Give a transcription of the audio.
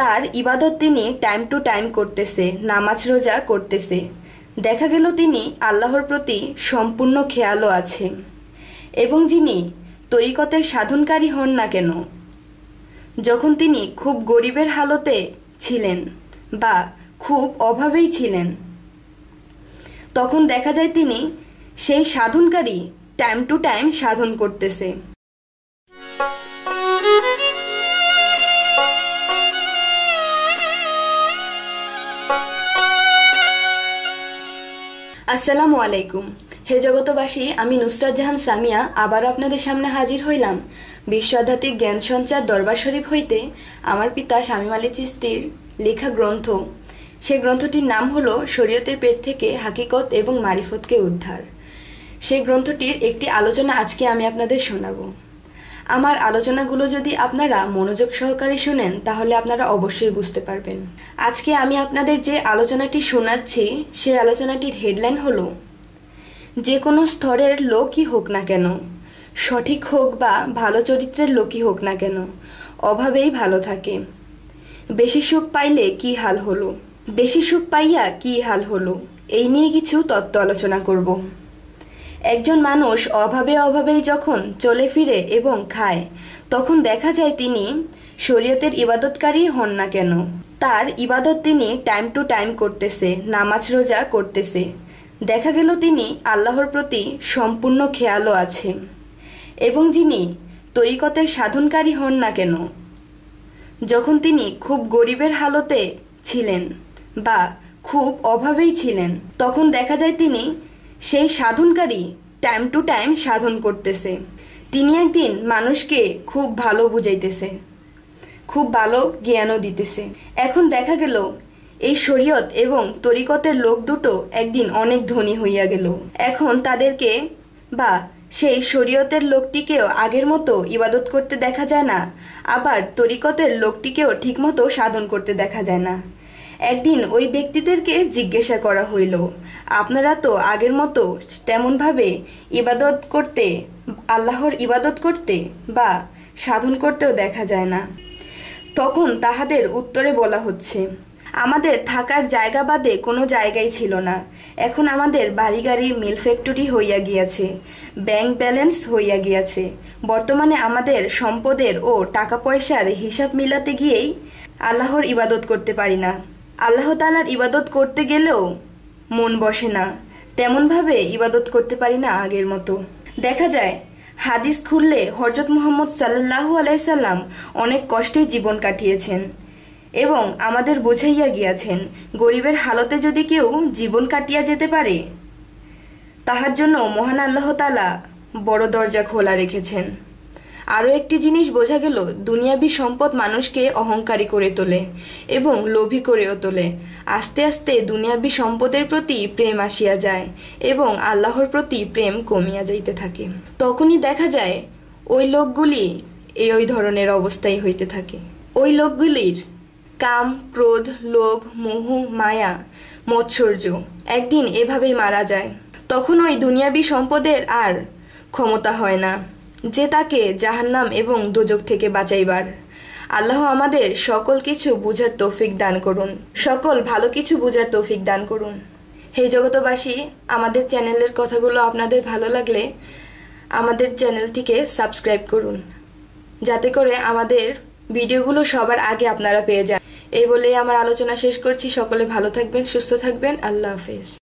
তার ইবাদত তিনি টাইম টু টাইম করতেছে নামাজ রোজা করতেছে দেখা গেল তিনি আল্লাহর প্রতি সম্পূর্ণ খেয়ালও আছে এবং যিনি তরিকতের সাধনকারী হন না কেন যখন তিনি খুব গরিবের হালতে ছিলেন বা খুব অভাবেই ছিলেন তখন দেখা যায় তিনি সেই সাধনকারী টাইম টু টাইম সাধন করতেছে আসসালামু আলাইকুম হে জগতবাসী আমি নুসরাত জাহান সামিয়া আবার আপনাদের সামনে হাজির হইলাম বিশ্ব আধ্যাত্মিক জ্ঞান সঞ্চার দরবার শরীফ হইতে আমার পিতা স্বামী আলী চিস্তির লেখা গ্রন্থ সে গ্রন্থটির নাম হল শরীয়তের পেট থেকে হাকিকত এবং মারিফতকে উদ্ধার সেই গ্রন্থটির একটি আলোচনা আজকে আমি আপনাদের শোনাবো আমার আলোচনাগুলো যদি আপনারা মনোযোগ সহকারে শুনেন তাহলে আপনারা অবশ্যই বুঝতে পারবেন আজকে আমি আপনাদের যে আলোচনাটি শোনাচ্ছি সেই আলোচনাটির হেডলাইন হলো যে কোনো স্তরের লোকই হোক না কেন সঠিক হোক বা ভালো চরিত্রের লোকই হোক না কেন অভাবেই ভালো থাকে বেশি সুখ পাইলে কি হাল হলো বেশি সুখ পাইয়া কি হাল হলো এই নিয়ে কিছু তত্ত্ব আলোচনা করব একজন মানুষ অভাবে অভাবেই যখন চলে ফিরে এবং খায় তখন দেখা যায় তিনি শরীয়তের ইবাদতকারী হন না কেন তার ইবাদত তিনি টাইম টু টাইম করতেছে নামাজ রোজা করতেছে দেখা গেল তিনি আল্লাহর প্রতি সম্পূর্ণ খেয়ালও আছে এবং যিনি তরিকতের সাধনকারী হন না কেন যখন তিনি খুব গরিবের হালতে ছিলেন বা খুব অভাবেই ছিলেন তখন দেখা যায় তিনি সেই সাধনকারী টাইম টু টাইম সাধন করতেছে তিনি একদিন মানুষকে খুব ভালো বুঝাইতেছে খুব ভালো জ্ঞানও দিতেছে এখন দেখা গেল এই শরীয়ত এবং তরিকতের লোক দুটো একদিন অনেক ধনী হইয়া গেল এখন তাদেরকে বা সেই শরীয়তের লোকটিকেও আগের মতো ইবাদত করতে দেখা যায় না আবার তরিকতের লোকটিকেও ঠিকমতো সাধন করতে দেখা যায় না একদিন ওই ব্যক্তিদেরকে জিজ্ঞাসা করা হইল আপনারা তো আগের মতো তেমনভাবে ইবাদত করতে আল্লাহর ইবাদত করতে বা সাধন করতেও দেখা যায় না তখন তাহাদের উত্তরে বলা হচ্ছে আমাদের থাকার জায়গা বাদে কোনো জায়গাই ছিল না এখন আমাদের বাড়ি গাড়ি মিল ফ্যাক্টরি হইয়া গিয়াছে ব্যাংক ব্যালেন্স হইয়া গিয়াছে বর্তমানে আমাদের সম্পদের ও টাকা পয়সার হিসাব মিলাতে গিয়েই আল্লাহর ইবাদত করতে পারি না আল্লাহ তালার ইবাদত করতে গেলেও মন বসে না তেমনভাবে ইবাদত করতে পারি না আগের মতো দেখা যায় হাদিস খুললে হরজত মোহাম্মদ সাল্লাহু আলাইসাল্লাম অনেক কষ্টে জীবন কাটিয়েছেন এবং আমাদের বুঝাইয়া গিয়াছেন গরিবের হালতে যদি কেউ জীবন কাটিয়া যেতে পারে তাহার জন্য মহান আল্লাহ তালা বড় দরজা খোলা রেখেছেন আরও একটি জিনিস বোঝা গেল দুনিয়াবি সম্পদ মানুষকে অহংকারী করে তোলে এবং লোভী করেও তোলে আস্তে আস্তে দুনিয়াবি সম্পদের প্রতি প্রেম আসিয়া যায় এবং আল্লাহর প্রতি প্রেম কমিয়া যাইতে থাকে তখনই দেখা যায় ওই লোকগুলি এই ওই ধরনের অবস্থায় হইতে থাকে ওই লোকগুলির কাম ক্রোধ লোভ মোহ মায়া মৎসর্য একদিন এভাবেই মারা যায় তখন ওই দুনিয়াবি সম্পদের আর ক্ষমতা হয় না যে তাকে জাহান্নাম এবং দুজক থেকে বাঁচাইবার আল্লাহ আমাদের সকল কিছু বুঝার তৌফিক দান করুন সকল ভালো কিছু বুঝার তৌফিক দান করুন হে জগতবাসী আমাদের চ্যানেলের কথাগুলো আপনাদের ভালো লাগলে আমাদের চ্যানেলটিকে সাবস্ক্রাইব করুন যাতে করে আমাদের ভিডিওগুলো সবার আগে আপনারা পেয়ে যান এই বলেই আমার আলোচনা শেষ করছি সকলে ভালো থাকবেন সুস্থ থাকবেন আল্লাহ হাফেজ